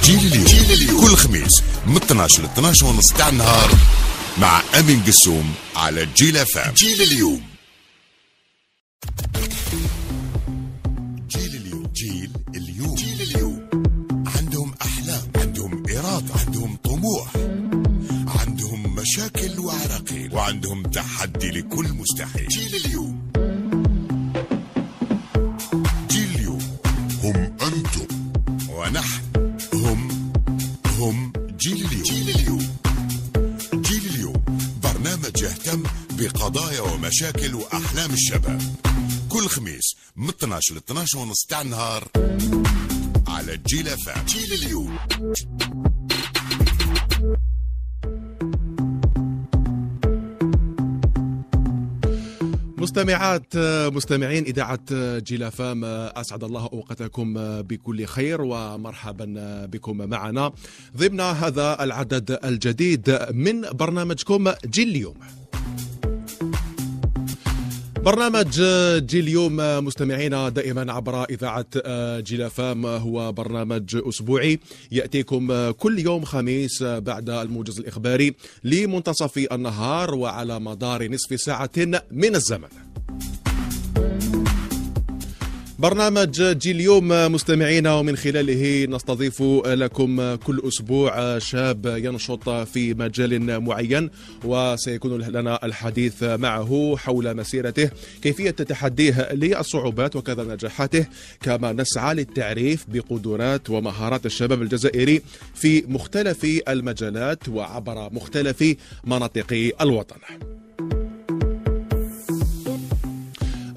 جيل اليوم. جيل اليوم كل خميس من 12 ل 12 ونص تاع النهار مع امين قسوم على جيل اف ام جيل اليوم جيل اليوم جيل اليوم جيل اليوم عندهم احلام عندهم اراده عندهم طموح عندهم مشاكل وعراقيل وعندهم تحدي لكل مستحيل جيل اليوم بقضايا ومشاكل وأحلام الشباب كل خميس من 12 ل 12 ونص تاع النهار على جيل فام جيل اليوم مستمعات مستمعين اذاعه جيل فام اسعد الله اوقاتكم بكل خير ومرحبا بكم معنا ضمن هذا العدد الجديد من برنامجكم جيل اليوم برنامج جيل اليوم مستمعينا دائما عبر اذاعه آه، فام هو برنامج اسبوعي ياتيكم آه، كل يوم خميس آه، بعد الموجز الاخباري لمنتصف النهار وعلى مدار نصف ساعه من الزمن. برنامج جي اليوم مستمعينا ومن خلاله نستضيف لكم كل اسبوع شاب ينشط في مجال معين وسيكون لنا الحديث معه حول مسيرته، كيفيه تحديه للصعوبات وكذا نجاحاته، كما نسعى للتعريف بقدرات ومهارات الشباب الجزائري في مختلف المجالات وعبر مختلف مناطق الوطن.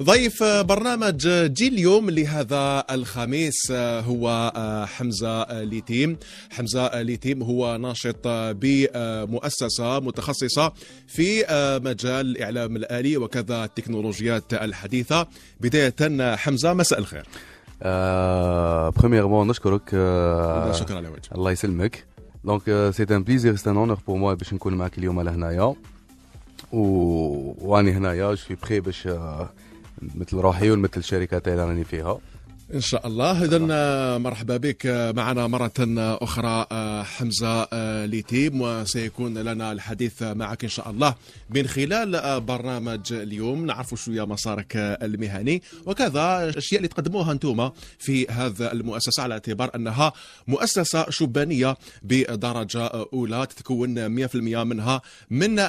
ضيف برنامج جيل اليوم لهذا الخميس هو آه، حمزة ليتيم حمزة ليتيم هو ناشط بمؤسسة متخصصة في آه، مجال الإعلام الآلي وكذا التكنولوجيات الحديثة بداية حمزة مساء الخير بريميرمون آه، نشكرك شكرا على وجهك الله يسلمك دونك سي ان بليزير سي ان اونور بور موا باش نكون معك اليوم لهنايا واني هنايا جو بري باش مثل روحي يول مثل الشركات اللي راني فيها ان شاء الله اذا آه، مرحبا بك آه، معنا مره آه، اخرى حمزه ليتيم وسيكون لنا الحديث معك ان شاء الله من خلال برنامج اليوم نعرف شويه مسارك المهني وكذا الاشياء اللي تقدموها انتم في هذا المؤسسه على اعتبار انها مؤسسه شبانيه بدرجه اولى تتكون 100% منها من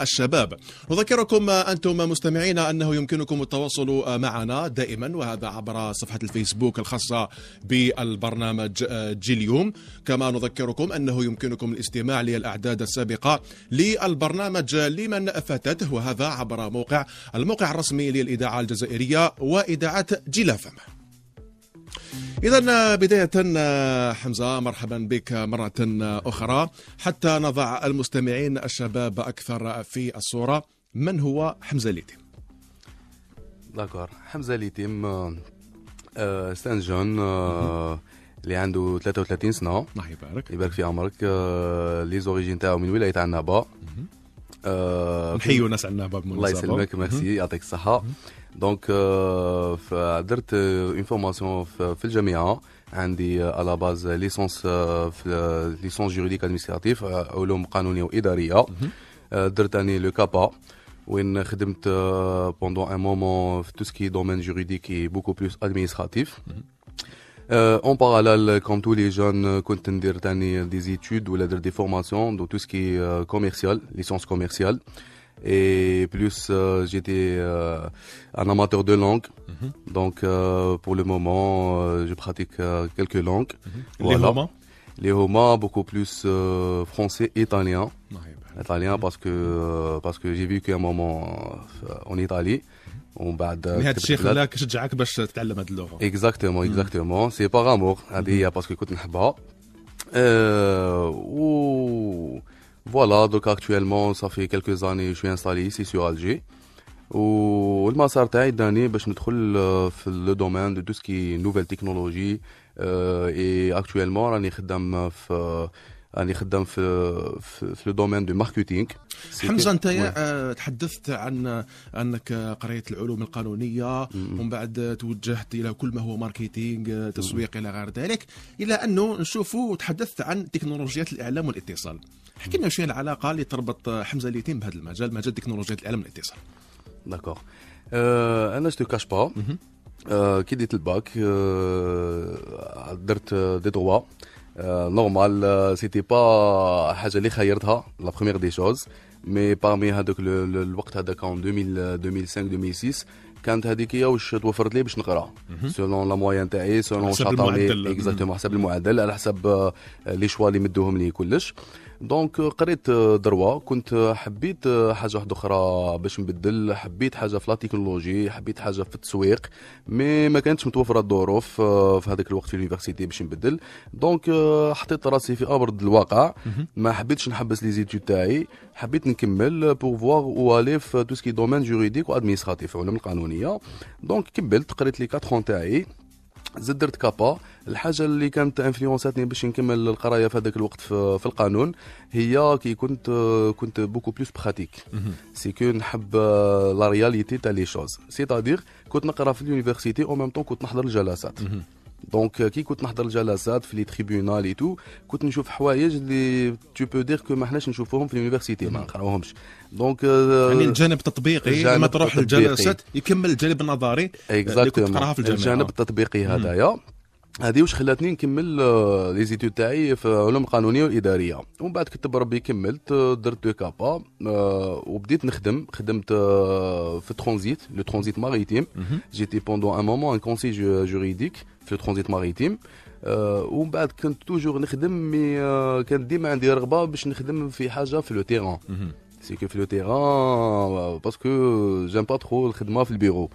الشباب نذكركم انتم مستمعين انه يمكنكم التواصل معنا دائما وهذا عبر صفحه الفيسبوك الفيسبوك الخاصة بالبرنامج آه، جيليوم كما نذكركم أنه يمكنكم الاستماع للأعداد السابقة للبرنامج لمن فاتته وهذا عبر موقع الموقع الرسمي للإذاعة الجزائرية وإذاعة جيلافم إذا بداية حمزة مرحبا بك مرة أخرى حتى نضع المستمعين الشباب أكثر في الصورة من هو حمزة ليتم؟ داكور حمزة ليتم آه، ستان جون آه، اللي عنده 33 سنه الله يبارك يبارك في عمرك لي زوريجين تاعو من ولايه عنابه آه، نحيو ناس عنابه الله يسلمك ميرسي يعطيك الصحه دونك euh، درت اون فورماسيون في الجامعه عندي على باز ليسونس في ليسونس جوريديك ادمينستراتيف علوم قانونيه واداريه درت اني لو كابا travaillé pendant un moment tout ce qui est domaine juridique et beaucoup plus administratif. Euh, en parallèle, comme tous les jeunes, j'ai euh, fait euh, des études ou des formations dans tout ce qui est commercial, licence commerciale. Et plus, j'étais un amateur de langue. Mhm. Donc, pour le moment, je pratique quelques langues. Mhm. Les Roma Les Roma, beaucoup plus français, italien. Bah italien parce que euh, parce que j'ai qu'à un moment euh, en Italie mhm. on exactement mhm. exactement c'est par amour mhm. hein, parce que euh, voilà donc actuellement ça fait quelques années je suis installé ici sur Alger ou ben, le dans le domaine de tout ce qui est nouvelle technologie et actuellement on est dans راني خدام في في لو دومين دو ماركتينغ حمزه انت آه، تحدثت عن انك قريت العلوم القانونيه mm-hmm. ومن بعد توجهت الى كل ما هو ماركتينغ mm-hmm. تسويق الى غير ذلك الى انه نشوفوا تحدثت عن تكنولوجيات الاعلام والاتصال احكي mm-hmm. لنا شويه العلاقه اللي تربط حمزه ليتين بهذا المجال مجال تكنولوجيات الاعلام والاتصال داكوغ euh, انا جو كاش با كي ديت الباك درت دي دروا نورمال سيتي با حاجه اللي خيرتها لا بروميير دي شوز مي بارمي هذاك الوقت هذاك 2000 2005 2006 كانت هذيك هي واش توفرت لي باش نقرا سولون لا موان تاعي سولون واش عطاوني اكزاكتومون حسب المعدل على حسب لي شوا اللي مدوهم لي كلش دونك قريت آه، دروا كنت آه، حبيت آه، حاجه واحده اخرى باش نبدل حبيت حاجه في لا تكنولوجي حبيت حاجه في التسويق مي ما كانتش متوفره الظروف في هذاك الوقت في اليونيفرسيتي باش نبدل دونك حطيت راسي في ابرد الواقع ما حبيتش نحبس لي زيتو تاعي حبيت نكمل بور فوار او الي في تو سكي دومين جوريديك وادمينستراتيف علوم القانونيه دونك كملت قريت لي 4 تاعي زد درت كابا الحاجه اللي كانت انفلونساتني باش نكمل القرايه في هذاك الوقت في, في القانون هي كي كنت كنت بوكو بلوس براتيك سي كو نحب لا رياليتي تاع لي شوز سي تادير كنت نقرا في اليونيفرسيتي او ميم طون كنت نحضر الجلسات دونك كي كنت نحضر الجلسات في لي تريبيونال اي تو كنت نشوف حوايج اللي تو بو دير كو ما حناش نشوفوهم في اليونيفرسيتي ما نقراوهمش دونك euh, يعني الجانب التطبيقي لما تروح للجلسات يكمل الجانب النظري آه، اللي كنت تقراها في الجامعه الجانب التطبيقي هذايا هذه واش خلاتني نكمل آه، لي زيتو تاعي في علوم قانونيه والاداريه ومن بعد كتب ربي كملت آه، درت دو كابا آه، وبديت نخدم خدمت في ترانزيت لو ترانزيت ماريتيم جيتي بوندون ان مومون ان كونسي جوريديك في لو ترانزيت ماريتيم ومن بعد كنت توجور نخدم مي كانت ديما عندي رغبه باش نخدم في حاجه في لو تيران سي كو في لو تيران باسكو جيم با ترو الخدمه في البيرو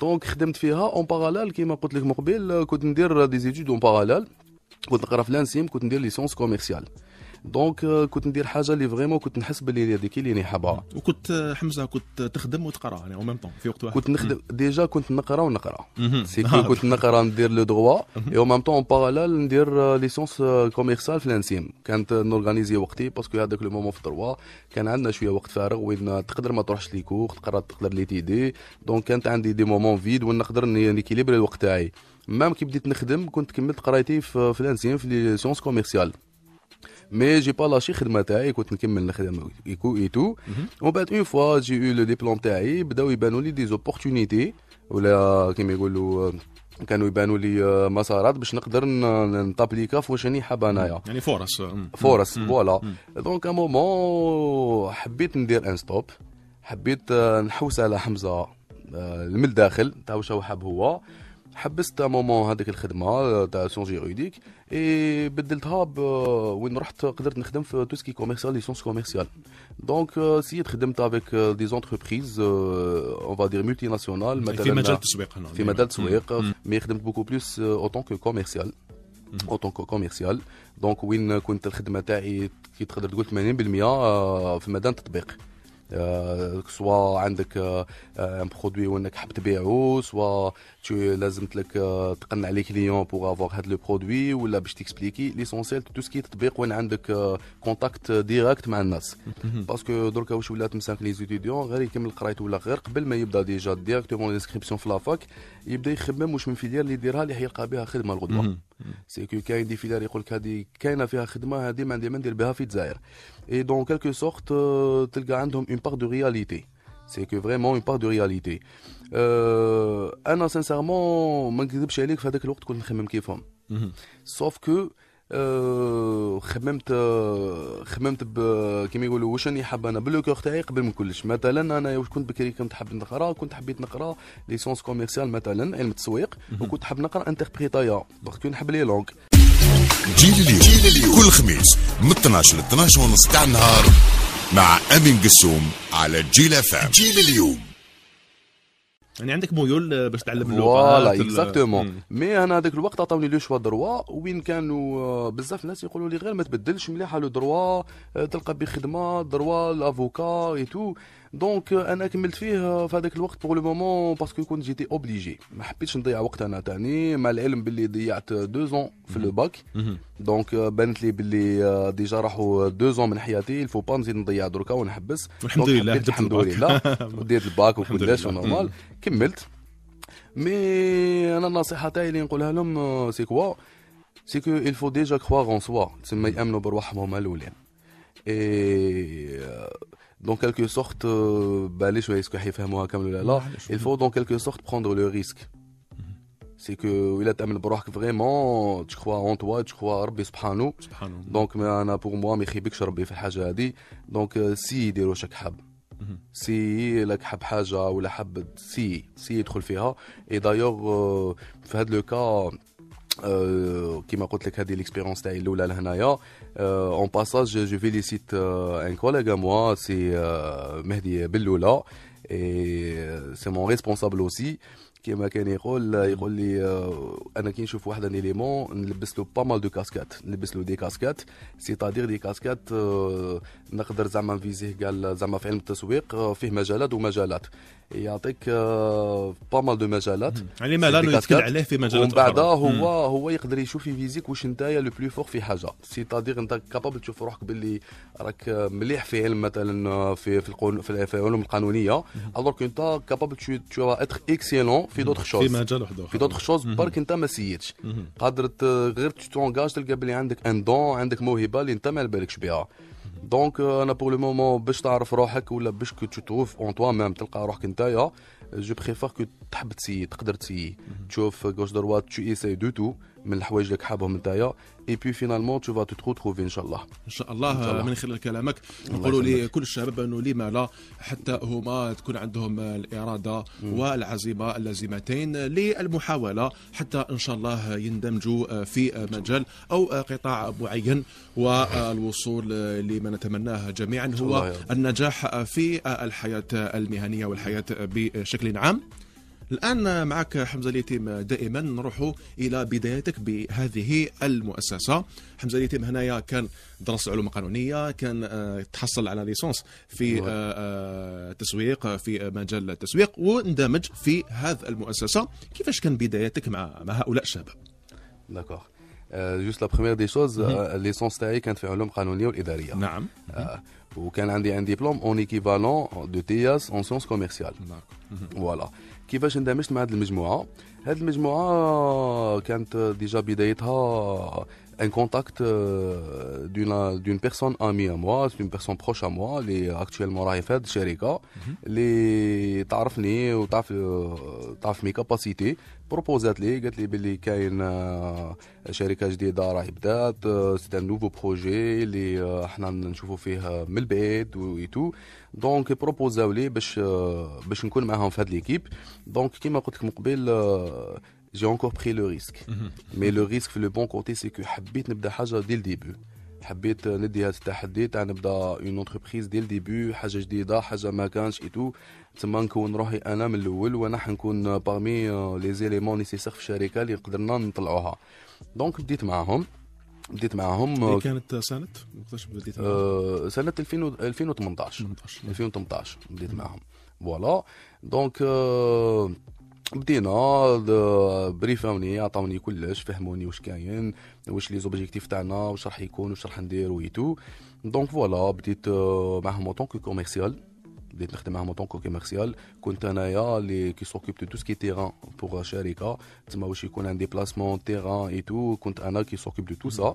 دونك خدمت فيها اون باراليل كيما قلت لك مقبل كنت ندير دي زيتود اون باراليل كنت نقرا في لانسيم كنت ندير ليسونس كوميرسيال دونك euh, كنت ندير حاجه اللي فريمون كنت نحس باللي هذيك اللي راني يعني حابها وكنت حمزه كنت تخدم وتقرا يعني او ميم طون في وقت واحد كنت نخدم ديجا كنت نقرا ونقرا سي كنت نقرا ندير لو دغوا اي او ميم طون باراليل ندير ليسونس كوميرسال euh, في الانسيم كانت نورغانيزي وقتي باسكو هذاك لو مومون في الدروا كان عندنا شويه وقت فارغ وين تقدر ما تروحش لي كور تقرا تقدر لي تيدي دونك كانت عندي دي مومون فيد وين نقدر نيكيليبري الوقت تاعي مام كي بديت نخدم كنت كملت قرايتي في الانسيم في لي سيونس كوميرسيال مي جي با لاشي خدمه تاعي كنت نكمل نخدم ايكو اي تو ومن بعد اون فوا جي او لو ديبلوم تاعي بداو يبانوا لي دي زوبورتونيتي ولا كيما يقولوا كانوا يبانوا لي مسارات باش نقدر نطابليكا في واش راني حاب انايا يعني فرص فرص فوالا دونك مومون حبيت ندير ان ستوب حبيت نحوس على حمزه من الداخل تاع واش هو حاب هو حبست مومون هذيك الخدمه تاع سيونس جيريديك اي بدلتها وين رحت قدرت نخدم في توسكي كوميرسيال لي سيونس كوميرسيال دونك سيت خدمت افيك دي زونتربريز اون فادير مولتي ناسيونال مثلا في مجال التسويق في مجال التسويق مي خدمت بوكو بلوس اون كو كوميرسيال اون كو كوميرسيال دونك وين كنت الخدمه تاعي كي تقدر تقول 80% آه، في ميدان التطبيق آه، سوا عندك ان آه، آه، برودوي وانك حاب تبيعو سوا لازم لك تقنع لي كليون بوغ افوغ هاد لو برودوي ولا باش تكسبليكي ليسونسيال تو سكي تطبيق وين عندك كونتاكت ديريكت مع الناس باسكو دركا واش ولات مساك لي زيتيديون غير يكمل قرايته ولا غير قبل ما يبدا ديجا ديريكتومون ديسكريبسيون في لافاك يبدا يخمم واش من فيدير اللي يديرها اللي حيلقى بها خدمه الغدوه سي كو كاين دي فيلير يقول لك هذه كاينه فيها خدمه هذه ما عندي ما ندير بها في الجزائر اي دون كالكو سورت تلقى عندهم اون بار دو رياليتي سي كو فريمون اون بار دو رياليتي انا سانسيرمون ما نكذبش عليك في هذاك الوقت كنت نخمم كيفهم سوف كو أه، خممت خممت كيما يقولوا واش راني حاب انا بلوكور تاعي قبل من كلش مثلا انا كنت بكري كنت حاب نقرا كنت حبيت نقرا ليسونس كوميرسيال مثلا علم التسويق وكنت حاب نقرا انتربريتايا دونك نحب لي لونغ جيل اليوم جيل اليوم كل خميس من 12 ل 12 ونص تاع النهار مع امين قسوم على جيل اف جيل اليوم يعني عندك ميول باش تعلم اللغه فوالا اكزاكتومون مي انا هذاك الوقت عطاوني لو شوا دروا وين كانوا آه، بزاف ناس يقولوا لي غير ما تبدلش مليحه لو دروا آه، تلقى بخدمه دروا الافوكا اي تو دونك euh, انا كملت فيه آه، في هذاك الوقت بور لو مومون باسكو كنت جيتي اوبليجي ما حبيتش نضيع وقت انا تاني مع العلم باللي ضيعت دو زون في لو باك دونك بانت لي باللي آه، ديجا راحوا دو زون من حياتي الفو با نزيد نضيع دركا ونحبس الحمد لله الحمد لله وديت الباك وكلش ونورمال كملت مي انا النصيحه تاعي اللي نقولها لهم سي كوا سي كو il faut déjà croire en soi تسمى يامنوا برواحهم هما الاولين اي آه، دون كالكو سورت باليش شويه اسكو حيفهموها كامل ولا لا الفو دون كالكو سورت بروندر لو ريسك سي كو الا تامن بروحك فريمون تشكوا اون توا تشكوا ربي سبحانه سبحانه دونك انا بوغ موا ما يخيبكش ربي في الحاجه هذه دونك سي ديرو شك حاب سي لك حب حاجه ولا حب سي سي يدخل فيها اي دايوغ في هذا لو كا كيما قلت لك هذه ليكسبيرونس تاعي الاولى لهنايا اون باساج جو فيليسيت ان كوليغ موا سي مهدي بلولا اي سي مون ريسبونسابل اوسي كيما كان يقول يقول لي انا كي نشوف واحد ان ايليمون نلبس له با مال دو كاسكات نلبس له دي كاسكات سي تادير دي كاسكات نقدر زعما نفيزيه قال زعما في علم التسويق فيه مجالات ومجالات يعطيك با مال دو مجالات يعني مجال يتكل عليه في مجالات ومن بعدها هو hmm. هو يقدر يشوف في فيزيك واش نتايا لو بلو فور في حاجه سي تادير انت كابابل تشوف روحك باللي راك مليح في علم مثلا آه، في في القانون في العلوم القانونيه الوغ hmm. انت كابابل تشو تشو اتر اكسيلون في دوتر hmm. شوز في مجال واحد اخر في دوتر شوز برك انت ما سيتش قادر غير تونجاج تلقى بلي عندك ان دون عندك موهبه اللي انت ما بالكش بها دونك انا بور لو مومون باش تعرف روحك ولا باش كو تو تروف اون توا ميم تلقى روحك نتايا جو بريفير كو تحب تسي تقدر تسي تشوف غوش دروات تو ايساي دو تو من الحوايج اللي حابهم نتايا اي بي فينالمون تو فا تو تروفي ان شاء الله ان شاء الله من خلال كلامك نقولوا لكل الشباب انه لما لا حتى هما تكون عندهم الاراده والعزيمه اللازمتين للمحاوله حتى ان شاء الله يندمجوا آه، في آه، مجال او آه، قطاع معين والوصول لما نتمناه جميعا هو النجاح في الحياه المهنيه والحياه بشكل عام الآن معك حمزة اليتيم دائما نروح إلى بدايتك بهذه المؤسسة حمزة اليتيم هنايا كان درس علوم قانونية كان آه، تحصل على ليسونس في أيوة. آه، آه، تسويق في مجال التسويق واندمج في هذه المؤسسة كيفاش كان بدايتك مع مع هؤلاء الشباب داكوغ جوست لا بروميير دي شوز ليسونس تاعي كانت في علوم قانونيه والاداريه نعم mhm. وكان عندي ان ديبلوم اون ايكيفالون دو تياس اون سيونس كوميرسيال داكوغ فوالا كيفاش اندمجت مع هذه المجموعه هذه المجموعه كانت ديجا بدايتها un contact d'une personne amie à moi, c'est une personne proche à moi, les actuellement راهي في qui qui اللي تعرفني qui تعرف مي كاباسيتي بروبوزات قالت لي كاين بروجي من دونك باش باش نكون معاهم في ليكيب دونك j'ai encore pris le risque. Mhm. Mais le risque, le bon côté, c'est que حبيت نبدا حاجة dès le début. حبيت ندي هذا التحدي تاع نبدا اون اونتربريز ديال ديبي حاجه جديده حاجه ما كانش اي تو تما نكون روحي انا من الاول وانا حنكون باغمي لي زيليمون نيسيسير في الشركه اللي قدرنا نطلعوها دونك بديت معاهم بديت معاهم اللي كانت سنه وقتاش بديت معاهم؟ سنه 2018 2018 بديت معاهم فوالا دونك بدينا بريفاوني عطاوني كلش فهموني واش كاين واش لي زوبجيكتيف تاعنا واش راح يكون واش راح ندير ويتو دونك فوالا بديت آه، معهم اون كوميرسيال بديت نخدم معاهم اون كوميرسيال كنت انايا لي كي سوكيب دو تو سكي تيران بوغ شركه تما واش يكون عندي بلاسمون تيران اي تو كنت انا كي سوكيب دو تو سا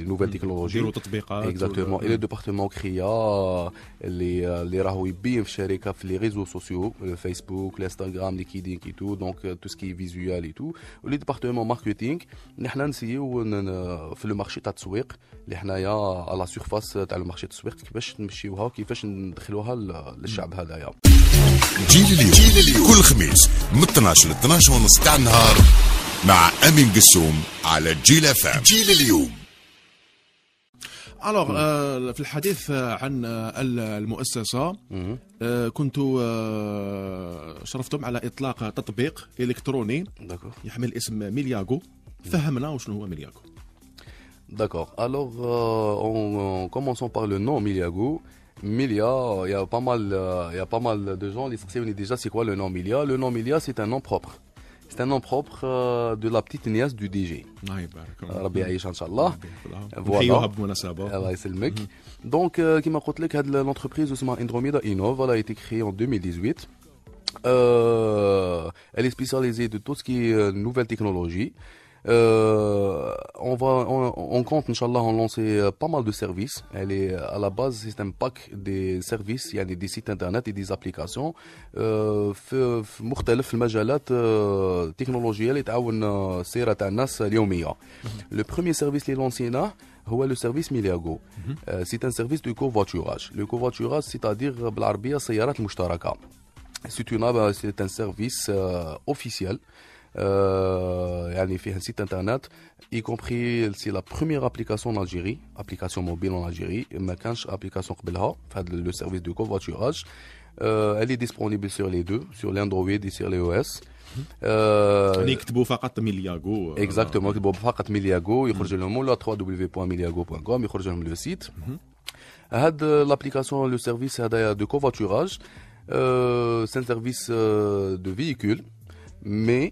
لي نوفيل تكنولوجي يديروا تطبيقات اكزاكتومون الى ديبارتمون كريا اللي اللي راهو يبين في الشركه في لي ريزو سوسيو الفيسبوك الانستغرام ليكيدين كي تو دونك تو سكي فيزوال اي تو ولي ديبارتمون ماركتينغ اللي نسيو في لو مارشي تاع التسويق اللي حنايا على سيرفاس تاع لو مارشي التسويق كيفاش نمشيوها وكيفاش ندخلوها للشعب هذايا جيل اليوم جيل اليوم كل خميس من 12 ل 12 ونص تاع النهار مع امين قسوم على جيل اف جيل اليوم الوغ hmm. euh, في الحديث عن آه، المؤسسه hmm. آه، كنت آه، شرفتم على اطلاق تطبيق الكتروني يحمل اسم ميلياغو hmm. فهمنا شنو هو ميلياغو داكوغ الوغ اون كومونسون بار لو نو ميلياغو ميليا يا با مال يا با مال دو جون لي سيوني ديجا سي كوا لو نو ميليا لو نو ميليا سي ان نو بروبر C'est un nom propre euh, de la petite nièce du DG. Ah, bah, Rabbi Aïcha, Inch'Allah. Voilà. Mhm. Donc, comme je l'ai dit, l'entreprise Andromeda Innov elle a été créée en 2018. Euh, elle est spécialisée de tout ce qui est euh, nouvelles technologies. Euh, on, va, on, compte, Inch'Allah, en lancer euh, pas mal de services. Elle est euh, à la base, c'est un pack des services, a des sites internet et des applications. Euh, f, f, majalat, euh, les est mhm. le premier service qui est lancé là, c'est le service Miliago. Mhm. c'est un service de covoiturage. Le covoiturage, c'est-à-dire c'est un service officiel fait euh, un site internet, y compris c'est la première application en Algérie, application mobile en Algérie, Macanche application le service de covoiturage. Euh, elle est disponible sur les deux, sur l'Android et sur mhm. euh, l'iOS. Exactement, il faut Miliago, il faut mhm. le www.miliago.com, il faut le site. Mhm. L'application, le service de covoiturage, c'est un service de véhicule, mais...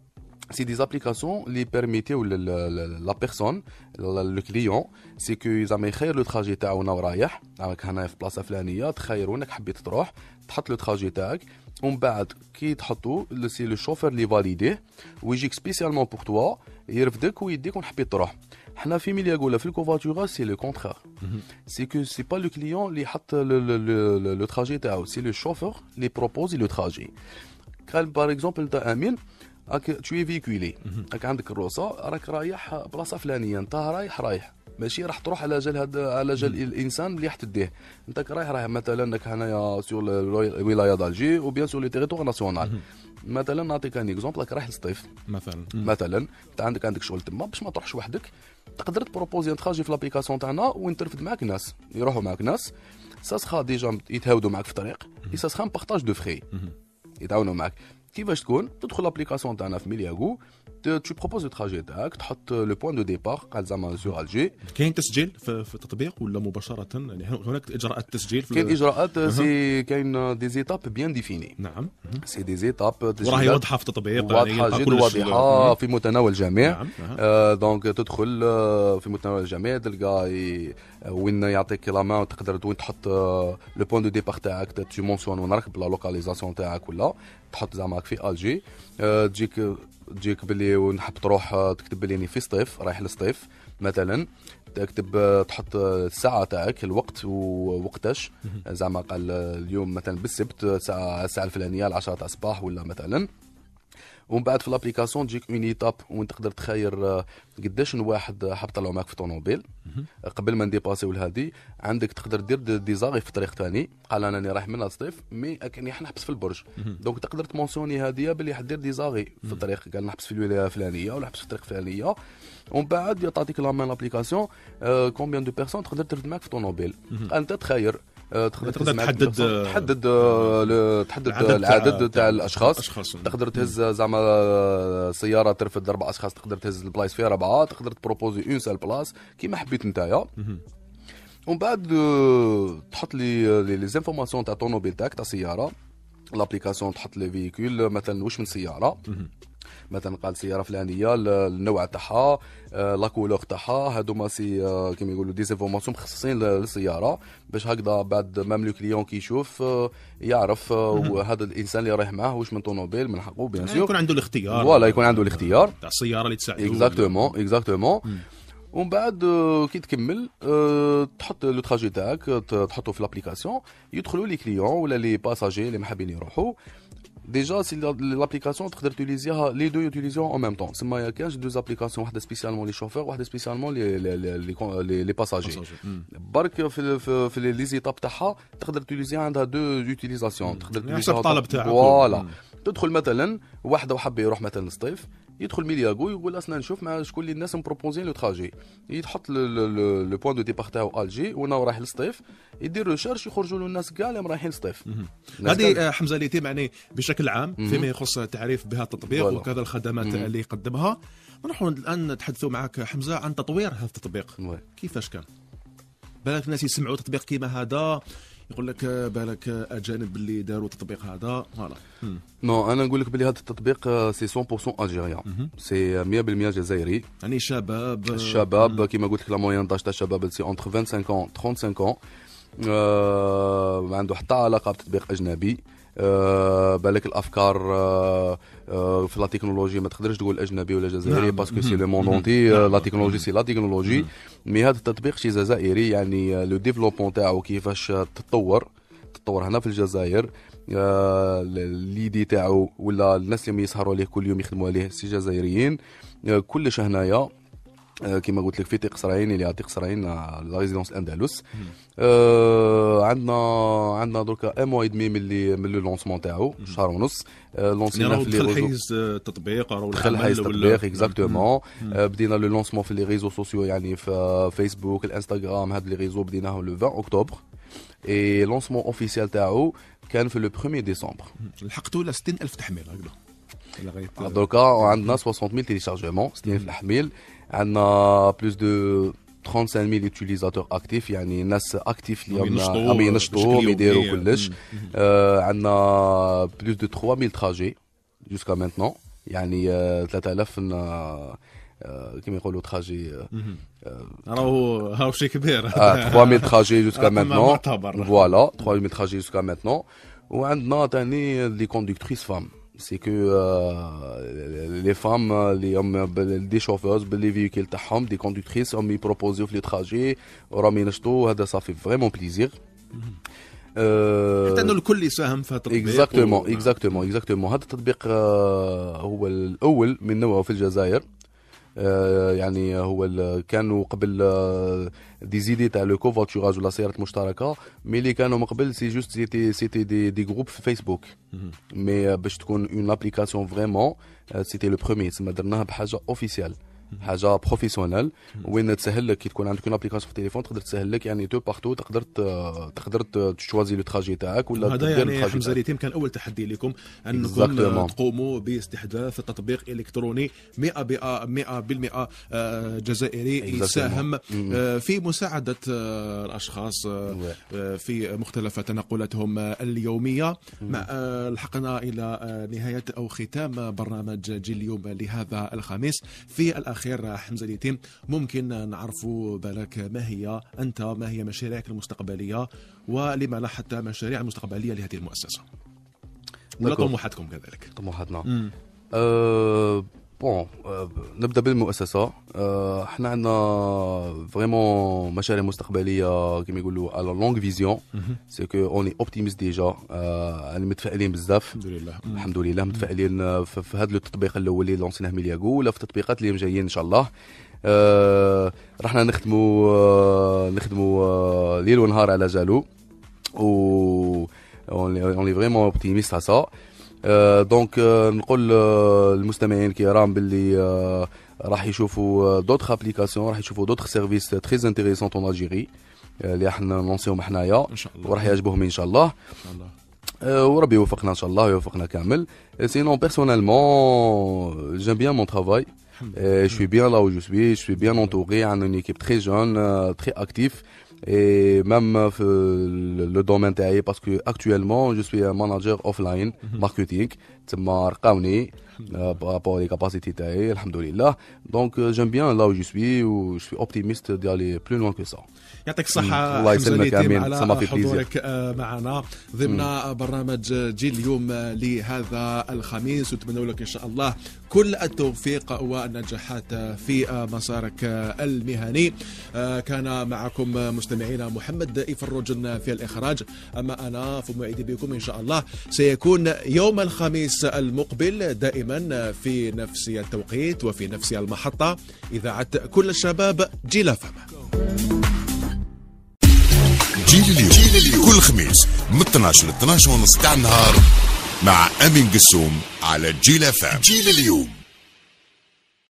c'est des applications qui permettent ou la, personne, le client, c'est qu'ils le trajet تاعو place ورايح راك هنا في بلاصه فلانيه un حبيت تروح تحط لو trajet تاعك ومن بعد كي تحطو سي لو شوفور لي pour ويجيك سبيسيالمون y توا يرفدك ويديك حنا في في الكوفاتورا سي لو سي Ce سي با لو كليون qui trajet تاعو سي لو شوفور لي trajet راك تشوي فيكولي راك عندك الروسه راك رايح بلاصه فلانيه انت رايح رايح ماشي راح تروح على جال هاد على جال الانسان اللي راح تديه انت رايح رايح مثلا انك هنايا سور الولايه دالجي وبيان سور لي تيريتوار ناسيونال مثلا نعطيك ان اكزومبل راك رايح للصيف مثلا مثلا انت عندك عندك شغل تما باش ما تروحش وحدك تقدر تبروبوزي ان في لابليكاسيون تاعنا وين ترفد معاك ناس يروحوا معاك ناس ساسخا ديجا يتهاودوا معاك في الطريق ساسخا بارتاج دو فخي يتعاونوا معاك كيفاش تكون تدخل لابليكاسيون تاعنا في ميلياغو Euh, tu proposes تراجي تاعك تحط لو بوان دو ديبار قال زعما سور الجي كاين تسجيل في, التطبيق ولا مباشره يعني هناك اجراءات تسجيل كاين اجراءات سي كاين دي زيتاب بيان ديفيني نعم سي دي زيتاب وراهي واضحه في التطبيق واضحه يعني جد واضحه في متناول الجميع نعم. دونك آه، تدخل آه، في متناول الجميع تلقى آه، وين يعطيك لا مان تقدر وين تحط لو بوان دو ديبار تاعك تو مونسيون وين راك بلا لوكاليزاسيون تاعك ولا تحط زعما في الجي تجيك تجيك باللي ونحب تروح آه، تكتب باللي اني يعني في سطيف رايح للسطيف مثلا تكتب آه، تحط آه، الساعه تاعك الوقت ووقتاش زعما قال اليوم مثلا بالسبت الساعه الساعه الفلانيه العشرة تاع الصباح ولا مثلا ومن بعد في لابليكاسيون تجيك اون ايتاب وين تقدر تخير آه، قداش واحد حاب طلعوا معاك في طونوبيل آه، قبل ما نديباسيو لهادي عندك تقدر دير دي زاغي في طريق ثاني قال انا راني رايح من الصيف مي كاني حنحبس في البرج دونك تقدر تمونسيوني هادية باللي حدير دي زاغي في الطريق قال نحبس في الولايه الفلانيه ولا نحبس في الطريق الفلانيه ومن بعد تعطيك لا مان لابليكاسيون كومبيان آه، دو بيرسون تقدر ترد معاك في طونوبيل انت تخير آه، تقدر تحدد آه، تحدد آه، تحدد العدد تاع الاشخاص تقدر تهز زعما سياره ترفد اربع اشخاص تقدر تهز البلايص فيها اربعه تقدر تبروبوزي اون سال بلاص كيما حبيت نتايا ومن بعد تحط لي لي زانفورماسيون تاع طونوبيل تاعك تاع السياره لابليكاسيون تحط لي فيكول مثلا واش من سياره مثلا قال سياره فلانيه النوع تاعها آه، لا كولور تاعها هادو سي آه، كيما يقولوا ديزيفورماسيون مخصصين للسياره باش هكذا بعد مام لو كليون كيشوف آه، يعرف هذا الانسان اللي رايح معاه واش من طوموبيل من حقه بيان يعني سور يكون عنده الاختيار فوالا يكون عنده الاختيار تاع السياره اللي تساعده اكزاكتومون اكزاكتومون ومن بعد كي تكمل تحط لو تراجي تاعك تحطه في لابليكاسيون يدخلوا لي كليون ولا لي باساجي اللي محابين يروحوا Déjà, si l'application les deux utilisations en même temps. C'est a deux applications, une spécialement les chauffeurs, une spécialement les, les, passagers. dans hmm. euh, euh, les étapes, tu peux deux utilisations. Hmm. Hein. Voilà. Hmm. تدخل مثلا واحد وحب يروح مثلا الصيف يدخل ميلياغو يقول اصلا نشوف مع شكون اللي الناس مبروبوزين لو تراجي يحط لو بوان دو ديبار تاعو الجي وانا رايح للصيف يدير ريشيرش يخرجوا له الناس كاع اللي رايحين للصيف هذه آه، حمزه اللي يعني بشكل عام فيما يخص التعريف بهذا التطبيق وكذا الخدمات مم. اللي يقدمها نروحوا الان نتحدثوا معك حمزه عن تطوير هذا التطبيق كيفاش كان بالك الناس يسمعوا تطبيق كيما هذا يقول لك بالك اجانب اللي داروا التطبيق هذا فوالا نو انا نقول لك بلي هذا التطبيق سي 100% الجيريا سي 100% جزائري يعني شباب الشباب كيما قلت لك لا موين تاع الشباب سي اونتر 25 ans 35 ans آه، عنده حتى علاقه بتطبيق اجنبي آه، بالك الافكار آه، آه، في لا تكنولوجي ما تقدرش تقول اجنبي ولا جزائري باسكو سي لو موند اونتي لا تكنولوجي سي لا تكنولوجي مي هذا التطبيق شي جزائري يعني لو ديفلوبمون تاعو كيفاش تطور تطور هنا في الجزائر ليدي تاعو ولا الناس اللي يسهروا عليه كل يوم يخدموا عليه سي جزائريين كلش هنايا آه، كما قلت لك في تيق سراين اللي تيق سراين آه، لا ريزيدونس الاندلس آه عندنا عندنا دركا ام واي دمي من اللي من تاعو شهر ونص لونسينا آه، يعني في دخل حيز التطبيق دخل حيز التطبيق اكزاكتومون بدينا لو لونسمون في لي ريزو سوسيو يعني في فيسبوك الانستغرام هاد لي ريزو بديناهم لو 20 اكتوبر اي لونسمون اوفيسيال تاعو كان في لو 1 ديسمبر لحقتو ل 60000 تحميل هكذا دركا عندنا 60000 تيليشارجمون 60000 تحميل On a plus de 35 000 utilisateurs actifs, il y a des gens actifs qui ont des choses. On a plus de 3 000 trajets jusqu'à maintenant. Il y a 3 000 qui trajets. c'est 3 000 trajets jusqu'à maintenant. Voilà, 3 000 trajets jusqu'à maintenant. Et on a des conductrices femmes c'est que euh, les femmes, les chauffeurs, les véhicules, tahom, des conductrices, ont mis proposé le trajet, ramener ça fait vraiment plaisir. Mm-hmm. Euh, exactement, exactement, exactement. Cet applique, c'est le premier, mais non, au Algérie. آه، يعني هو كانوا قبل آه، دي زيدي تاع لو كوفاتوراج ولا سيارات مشتركه مي اللي كانوا من قبل سي جوست سيتي سيتي دي دي جروب في فيسبوك مي آه، باش تكون اون ابليكاسيون فريمون سيتي لو بروميي تسمى درناها بحاجه اوفيسيال حاجه بروفيسيونيل وين تسهل لك كي تكون عندك اون ابليكاسيون في التليفون تقدر تسهل لك يعني تو بارتو تقدر تقدر تشوازي لو تراجي تاعك ولا هذا يعني حمزه ريتيم كان اول تحدي لكم انكم تقوموا باستحداث تطبيق الكتروني 100% 100% آه، جزائري يساهم آه، في مساعده آه، الاشخاص في مختلف تنقلاتهم اليوميه مع لحقنا الى نهايه او ختام برنامج جيل اليوم لهذا الخميس في الاخير الخير حمزه اليتيم ممكن نعرفوا بالك ما هي انت ما هي مشاريعك المستقبليه ولما لا حتى مشاريع المستقبليه لهذه المؤسسه ولا طموحاتكم كذلك طموحاتنا أه بون euh, نبدا بالمؤسسه euh, احنا عندنا فريمون مشاريع مستقبليه كما يقولوا على لونغ فيزيون سي كو اوني اوبتيميست ديجا يعني متفائلين بزاف الحمد لله الحمد لله متفائلين آه، في هذا التطبيق الاول اللي لونسيناه ملياغو ولا في التطبيقات اللي جايين ان شاء الله euh، رحنا نخدموا آه، نخدموا آه، ليل ونهار على جالو و اوني فريمون اوبتيميست على آه، دونك آه، نقول للمستمعين آه، الكرام باللي راح يشوفوا دوتغ ابليكاسيون راح يشوفوا دوتغ سيرفيس تري انتريسون اون الجيري اللي احنا نونسيوهم حنايا وراح يعجبوهم ان شاء الله ان شاء الله وربي يوفقنا ان شاء الله ويوفقنا كامل سينون بيرسونيلمون جيم بيان مون ترافاي je suis bien là où je suis je suis bien entouré عندنا une équipe très jeune euh، très active et même euh, le domaine تاعي parce que actuellement je suis un manager offline marketing تما رقاوني par rapport les capacités تاعي الحمد لله donc j'aime bien là où je suis ou je suis optimiste d'aller plus loin que ça يعطيك الصحة الله يسلمك امين على حضورك معنا ضمن برنامج جيل اليوم لهذا الخميس ونتمنى لك ان شاء الله كل التوفيق والنجاحات في مسارك المهني آه، كان معكم مستمعينا محمد إفروج في الإخراج أما أنا فمعيد بكم إن شاء الله سيكون يوم الخميس المقبل دائما في نفس التوقيت وفي نفس المحطة إذاعة كل الشباب جيل فما جيل اليوم. جيل اليوم كل خميس من 12 ل 12 ونص تاع النهار مع أمين جسوم على جيل فام جيل اليوم